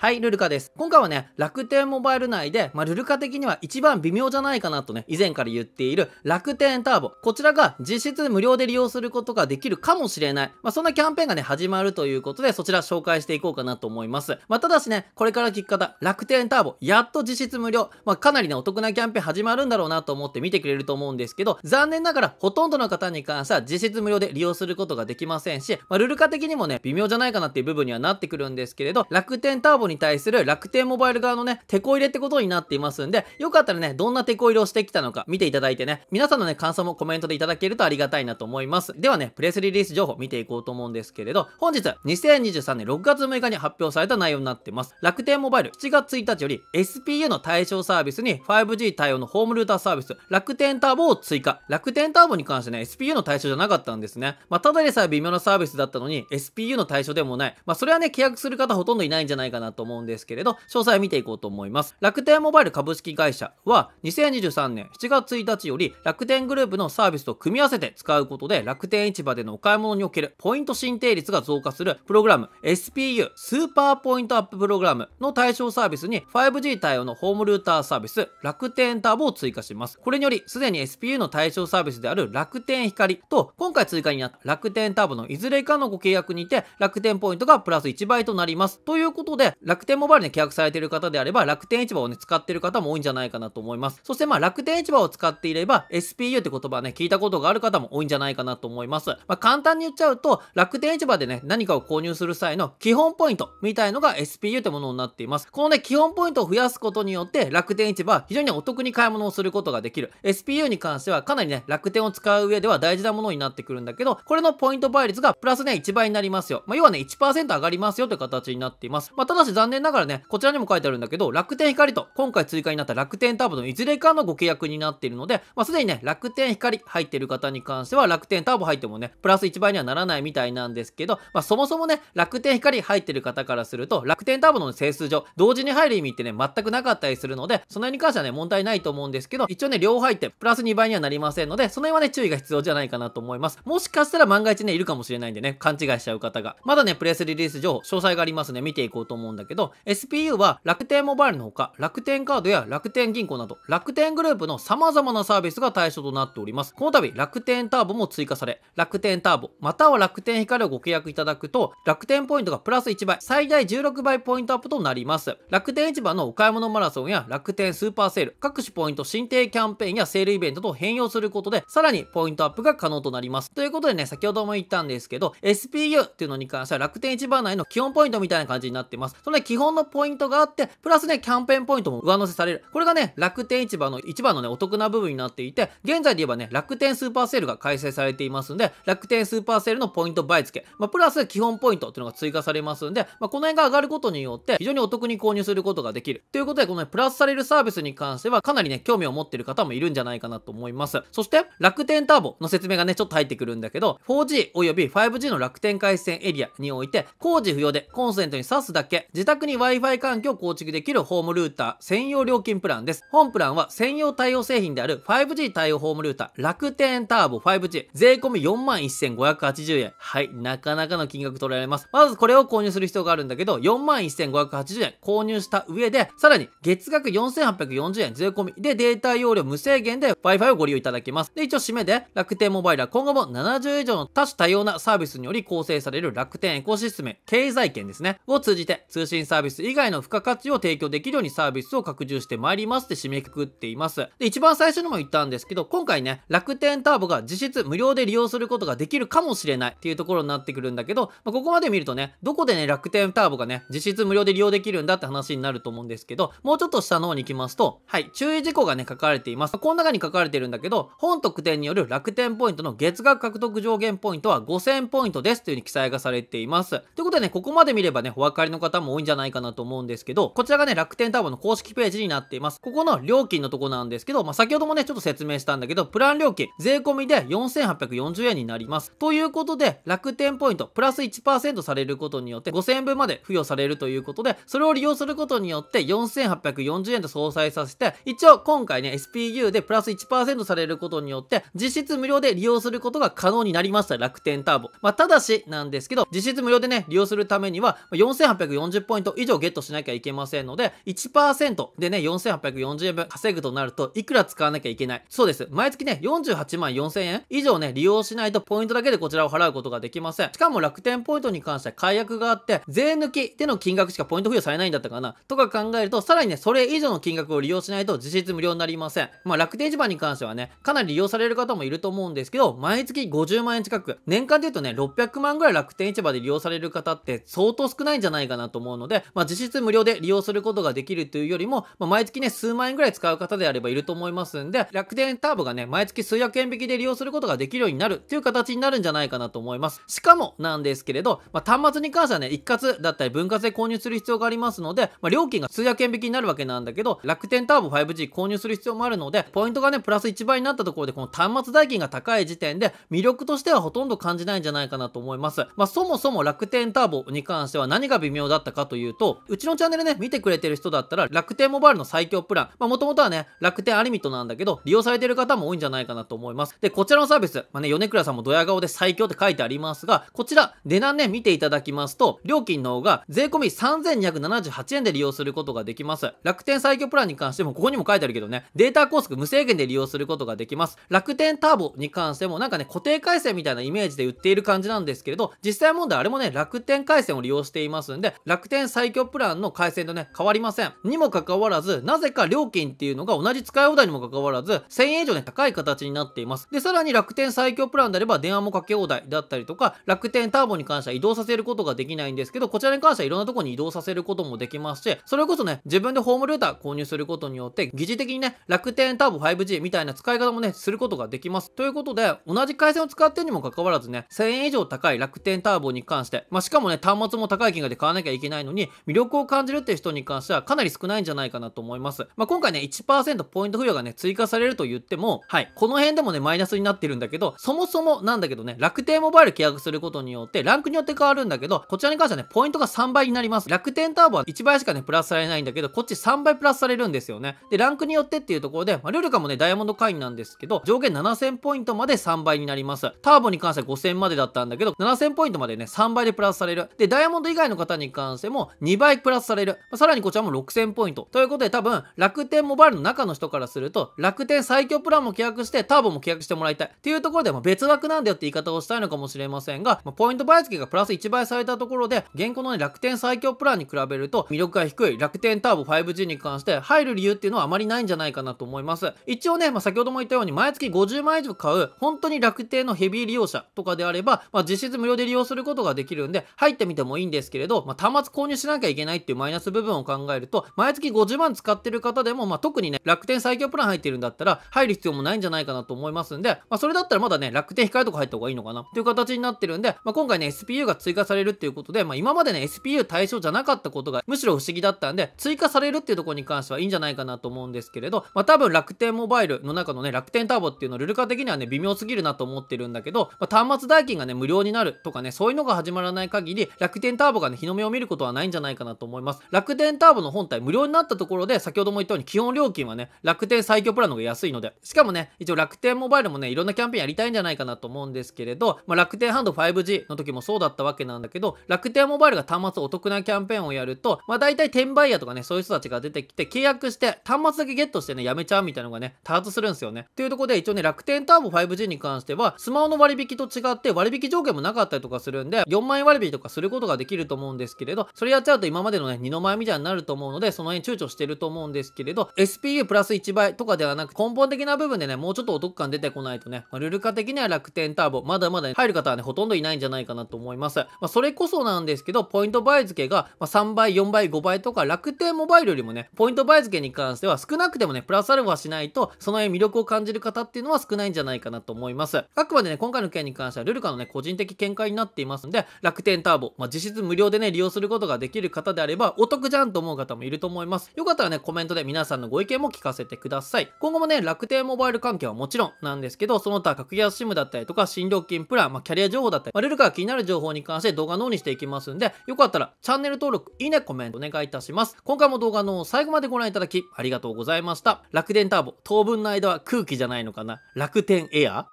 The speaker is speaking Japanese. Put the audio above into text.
はい、ルルカです。今回はね、楽天モバイル内で、まあ、ルルカ的には一番微妙じゃないかなとね、以前から言っている楽天ターボ。こちらが実質無料で利用することができるかもしれない。まあ、そんなキャンペーンがね、始まるということで、そちら紹介していこうかなと思います。まあ、ただしね、これから聞く方、楽天ターボ、やっと実質無料。まあ、かなりね、お得なキャンペーン始まるんだろうなと思って見てくれると思うんですけど、残念ながら、ほとんどの方に関しては実質無料で利用することができませんし、まあ、ルルカ的にもね、微妙じゃないかなっていう部分にはなってくるんですけれど、楽天ターボに対する楽天モバイル側のね、テこ入れってことになっていますんで、よかったらね、どんなテこ入れをしてきたのか見ていただいてね、皆さんのね、感想もコメントでいただけるとありがたいなと思います。ではね、プレスリリース情報見ていこうと思うんですけれど、本日、2023年6月6日に発表された内容になってます。楽天モバイル7月1日より SPU の対象サービスに 5G 対応のホームルーターサービス、楽天ターボを追加。楽天ターボに関してね、SPU の対象じゃなかったんですね。まあ、ただでさえ微妙なサービスだったのに、SPU の対象でもない。まあ、それはね、契約する方ほとんどいないんじゃないかなと思うんですけれど、詳細を見ていこうと思います。楽天モバイル株式会社は、2023年7月1日より楽天グループのサービスと組み合わせて使うことで、楽天市場でのお買い物におけるポイント進定率が増加するプログラム SPU スーパーポイントアッププログラムの対象サービスに 5G 対応のホームルーターサービス楽天ターボを追加します。これにより、すでに SPU の対象サービスである楽天光と、今回追加になった楽天ターボのいずれかのご契約にて、楽天ポイントがプラス1倍となります。ということで、楽天モバイルに契約されている方であれば、楽天市場をね、使っている方も多いんじゃないかなと思います。そしてまあ、楽天市場を使っていれば、SPU って言葉ね、聞いたことがある方も多いんじゃないかなと思います。まあ、簡単に言っちゃうと、楽天市場でね、何かを購入する際の基本ポイントみたいのが SPU ってものになっています。このね、基本ポイントを増やすことによって、楽天市場、非常にお得に買い物をすることができる。SPU に関しては、かなりね、楽天を使う上では大事なものになってくるんだけど、これのポイント倍率がプラスね、1倍になりますよ。まあ、要はね、1%上がりますよという形になっています。まあ、ただし、残念ながらね、こちらにも書いてあるんだけど、楽天光と今回追加になった楽天ターボのいずれかのご契約になっているので、まあ、すでにね、楽天光入ってる方に関しては楽天ターボ入ってもね、プラス1倍にはならないみたいなんですけど、まあ、そもそもね、楽天光入ってる方からすると、楽天ターボの整数上、同時に入る意味ってね、全くなかったりするので、その辺に関してはね、問題ないと思うんですけど、一応ね、両入って、プラス2倍にはなりませんので、その辺はね、注意が必要じゃないかなと思います。もしかしたら万が一ね、いるかもしれないんでね、勘違いしちゃう方が。まだね、プレスリリース情報、詳細がありますね、見ていこうと思うんだけどけど、SPU は楽天モバイルのほか、楽天カードや楽天銀行など、楽天グループの様々なサービスが対象となっております。この度、楽天ターボも追加され、楽天ターボ、または楽天光をご契約いただくと、楽天ポイントがプラス1倍、最大16倍ポイントアップとなります。楽天市場のお買い物マラソンや楽天スーパーセール、各種ポイント新定キャンペーンやセールイベントと変容することで、さらにポイントアップが可能となります。ということでね、先ほども言ったんですけど、SPU っていうのに関しては楽天市場内の基本ポイントみたいな感じになってます。そのね、基本のポイントがあって、プラスね、キャンペーンポイントも上乗せされる。これがね、楽天市場の一番のね、お得な部分になっていて、現在で言えばね、楽天スーパーセールが開催されていますんで、楽天スーパーセールのポイント倍付け、まあ、プラス基本ポイントっていうのが追加されますんで、まあ、この辺が上がることによって、非常にお得に購入することができる。ということで、この、ね、プラスされるサービスに関しては、かなりね、興味を持ってる方もいるんじゃないかなと思います。そして、楽天ターボの説明がね、ちょっと入ってくるんだけど、4G および 5G の楽天回線エリアにおいて、工事不要でコンセントに挿すだけ、自宅に Wi-Fi 環境を構築できるホームルーター専用料金プランです。本プランは専用対応製品である 5G 対応ホームルーター楽天ターボ 5G 税込41,580円。はい、なかなかの金額取られます。まずこれを購入する必要があるんだけど、41,580円購入した上で、さらに月額4,840円税込みでデータ容量無制限で Wi-Fi をご利用いただけます。で、一応締めで楽天モバイルは今後も70以上の多種多様なサービスにより構成される楽天エコシステム経済圏ですね。を通じて通信サービス以外の付加価値を提供できるようにサービスを拡充してまいりますって締めくくっています。で、一番最初にも言ったんですけど、今回ね、楽天ターボが実質無料で利用することができるかもしれないっていうところになってくるんだけど、まあ、ここまで見るとね、どこでね、楽天ターボがね、実質無料で利用できるんだって話になると思うんですけど、もうちょっと下の方に行きますと、はい、注意事項がね、書かれています。この中に書かれてるんだけど、本特典による楽天ポイントの月額獲得上限ポイントは5000ポイントですというふうに記載がされています。ということでね、ここまで見ればね、お分かりの方も多多いんじゃないかなと思うんですけど、こちらがね、楽天タワーの公式ページになっています。ここの料金のとこなんですけど、まあ、先ほどもね、ちょっと説明したんだけど、プラン料金、税込みで4840円になります。ということで、楽天ポイント、プラス1%されることによって、5000円分まで付与されるということで、それを利用することによって、4840円と相殺させて、一応今回ね、SPU でプラス1%されることによって、実質無料で利用することが可能になりました、楽天ターボ。まあ、ただしなんですけど、実質無料でね、利用するためには、4840ポイント以上ゲットしなきゃいけませんので、1%でね、4840円分稼ぐとなると、いくら使わなきゃいけない。そうです。毎月ね、48万4000円以上ね、利用しないとポイントだけでこちらを払うことができません。しかも楽天ポイントに関しては解約があって、税抜きでの金額しかポイント付与されないんだったかな。とか考えると、さらにね、それ以上の金額を利用しないと実質無料になりません。まあ、楽天市場に関してはね、かなり利用される方もいると思うんですけど、毎月50万円近く、年間で言うとね、600万ぐらい楽天市場で利用される方って相当少ないんじゃないかなと思うんので、まあ、実質無料で利用することができるというよりも、まあ、毎月ね、数万円ぐらい使う方であればいると思いますんで、楽天ターボがね、毎月数百円引きで利用することができるようになるっていう形になるんじゃないかなと思います。しかもなんですけれど、まあ、端末に関してはね、一括だったり分割で購入する必要がありますので、まあ、料金が数百円引きになるわけなんだけど、楽天ターボ 5G 購入する必要もあるので、ポイントがね、プラス1倍になったところで、この端末代金が高い時点で、魅力としてはほとんど感じないんじゃないかなと思います。まあ、そもそも楽天ターボに関しては何が微妙だったかというと、うちのチャンネルね、見てくれてる人だったら、楽天モバイルの最強プラン、まあ、もともとはね、楽天アリミットなんだけど、利用されてる方も多いんじゃないかなと思います。で、こちらのサービス、まあ、ね、米倉さんもドヤ顔で最強って書いてありますが、こちら、値段ね、見ていただきますと、料金の方が税込3278円で利用することができます。楽天最強プランに関しても、ここにも書いてあるけどね、データ高速無制限で利用することができます。楽天ターボに関しても、なんかね、固定回線みたいなイメージで売っている感じなんですけれど、実際問題あれもね、楽天回線を利用していますんで、楽天最強プランの回線とね、変わりません。にもかかわらず、なぜか料金っていうのが同じ使い放題にもかかわらず、1000円以上ね、高い形になっています。で、さらに楽天最強プランであれば電話もかけ放題だったりとか、楽天ターボに関しては移動させることができないんですけど、こちらに関してはいろんなとこに移動させることもできますし、それこそね、自分でホームルーター購入することによって、疑似的にね、楽天ターボ 5G みたいな使い方もね、することができます。ということで、同じ回線を使ってるにもかかわらずね、1000円以上高い楽天ターボに関して、まあ、しかもね、端末も高い金額で買わなきゃいけないののに、魅力を感じるっていう人に関してはかなり少ないんじゃないかなと思います。まあ、今回ね、1%ポイント付与がね、追加されると言っても、はい、この辺でもね、マイナスになってるんだけど、そもそもなんだけどね、楽天モバイル契約することによって、ランクによって変わるんだけど、こちらに関してはね、ポイントが3倍になります。楽天ターボは1倍しかね、プラスされないんだけど、こっち3倍プラスされるんですよね。で、ランクによってっていうところで、まあ、ルルカもね、ダイヤモンド会員なんですけど、上限7000ポイントまで3倍になります。ターボに関しては5000までだったんだけど、7000ポイントまでね、3倍でプラスされる。で、ダイヤモンド以外の方に関しても、も2倍プラスされる。さらにこちらも6000ポイント。ということで多分、楽天モバイルの中の人からすると、楽天最強プランも契約して、ターボも契約してもらいたい。っていうところで、まあ、別枠なんだよって言い方をしたいのかもしれませんが、まあ、ポイント倍付けがプラス1倍されたところで、現行の、ね、楽天最強プランに比べると、魅力が低い楽天ターボ 5G に関して入る理由っていうのはあまりないんじゃないかなと思います。一応ね、まあ、先ほども言ったように、毎月50万以上買う、本当に楽天のヘビー利用者とかであれば、まあ、実質無料で利用することができるんで、入ってみてもいいんですけれど、まあ、端末購入しなきゃいけないっていうマイナス部分を考えると、毎月50万使ってる方でも、まあ、特にね、楽天最強プラン入ってるんだったら、入る必要もないんじゃないかなと思いますんで、まあ、それだったらまだね、楽天控えとか入った方がいいのかなっていう形になってるんで、まあ、今回ね、SPU が追加されるっていうことで、まあ、今までね、SPU 対象じゃなかったことが、むしろ不思議だったんで、追加されるっていうところに関してはいいんじゃないかなと思うんですけれど、まあ、多分楽天モバイルの中のね、楽天ターボっていうのルルカ的にはね、微妙すぎるなと思ってるんだけど、まあ、端末代金がね、無料になるとかね、そういうのが始まらない限り、楽天ターボがね、日の目を見ることははないんじゃないかなと思います。楽天ターボの本体無料になったところで、先ほども言ったように基本料金はね、楽天最強プランの方が安いので、しかもね、一応楽天モバイルもね、いろんなキャンペーンやりたいんじゃないかなと思うんですけれど、まあ、楽天ハンド 5G の時もそうだったわけなんだけど、楽天モバイルが端末お得なキャンペーンをやると、まあ大体転売屋とかね、そういう人たちが出てきて、契約して、端末だけゲットしてね、やめちゃうみたいなのがね、多発するんですよね。というところで、一応ね、楽天ターボ 5G に関しては、スマホの割引と違って割引条件もなかったりとかするんで、4万円割引とかすることができると思うんですけれど、それやっちゃうと今までのね、二の舞みたいになると思うので、その辺躊躇してると思うんですけれど、SPU プラス1倍とかではなく、根本的な部分でね、もうちょっとお得感出てこないとね、まあ、ルルカ的には楽天ターボ、まだまだ、ね、入る方はね、ほとんどいないんじゃないかなと思います。まあ、それこそなんですけど、ポイント倍付けが、ま3倍、4倍、5倍とか、楽天モバイルよりもね、ポイント倍付けに関しては少なくてもね、プラスアルファしないと、その辺魅力を感じる方っていうのは少ないんじゃないかなと思います。あくまでね、今回の件に関しては、ルルカのね、個人的見解になっていますんで、楽天ターボ、まあ、実質無料でね、利用することがができる方であれば、お得じゃんと思う方もいると思います。よかったらね、コメントで皆さんのご意見も聞かせてください。今後もね、楽天モバイル関係はもちろんなんですけど、その他格安 SIM だったりとか、新料金プラン、まあ、キャリア情報だったり、まあ、ルルから気になる情報に関して動画の方にしていきますんで、よかったらチャンネル登録、いいね、コメントお願いいたします。今回も動画の最後までご覧いただき、ありがとうございました。楽天ターボ、当分の間は空気じゃないのかな楽天エア